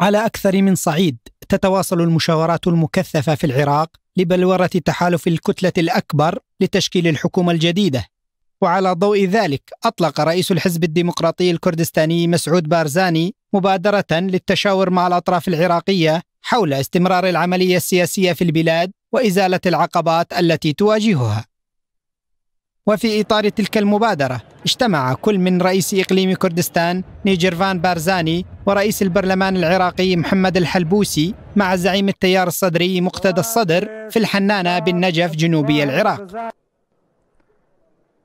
على أكثر من صعيد تتواصل المشاورات المكثفة في العراق لبلورة تحالف الكتلة الأكبر لتشكيل الحكومة الجديدة وعلى ضوء ذلك أطلق رئيس الحزب الديمقراطي الكردستاني مسعود بارزاني مبادرة للتشاور مع الأطراف العراقية حول استمرار العملية السياسية في البلاد وإزالة العقبات التي تواجهها وفي إطار تلك المبادرة اجتمع كل من رئيس إقليم كردستان نيجرفان بارزاني ورئيس البرلمان العراقي محمد الحلبوسي مع زعيم التيار الصدري مقتدى الصدر في الحنانة بالنجف جنوبي العراق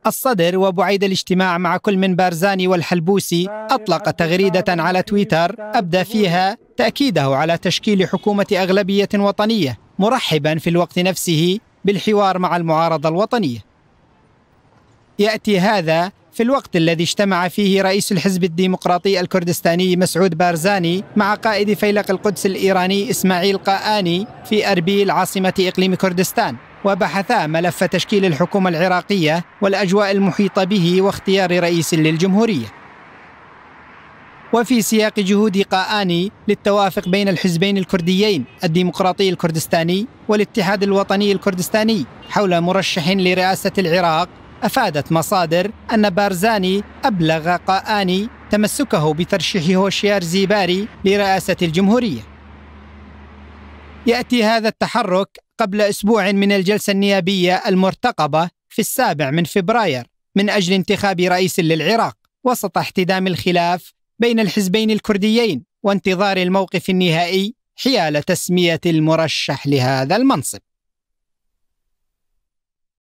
الصدر وبعيد الاجتماع مع كل من بارزاني والحلبوسي أطلق تغريدة على تويتر أبدى فيها تأكيده على تشكيل حكومة أغلبية وطنية مرحبا في الوقت نفسه بالحوار مع المعارضة الوطنية يأتي هذا في الوقت الذي اجتمع فيه رئيس الحزب الديمقراطي الكردستاني مسعود بارزاني مع قائد فيلق القدس الإيراني إسماعيل قاني في أربيل عاصمة إقليم كردستان وبحثا ملف تشكيل الحكومة العراقية والأجواء المحيطة به واختيار رئيس للجمهورية وفي سياق جهود قاآني للتوافق بين الحزبين الكرديين الديمقراطي الكردستاني والاتحاد الوطني الكردستاني حول مرشح لرئاسة العراق أفادت مصادر أن بارزاني أبلغ قآني تمسكه بترشيح هوشيار زيباري لرئاسة الجمهورية يأتي هذا التحرك قبل أسبوع من الجلسة النيابية المرتقبة في السابع من فبراير من أجل انتخاب رئيس للعراق وسط احتدام الخلاف بين الحزبين الكرديين وانتظار الموقف النهائي حيال تسمية المرشح لهذا المنصب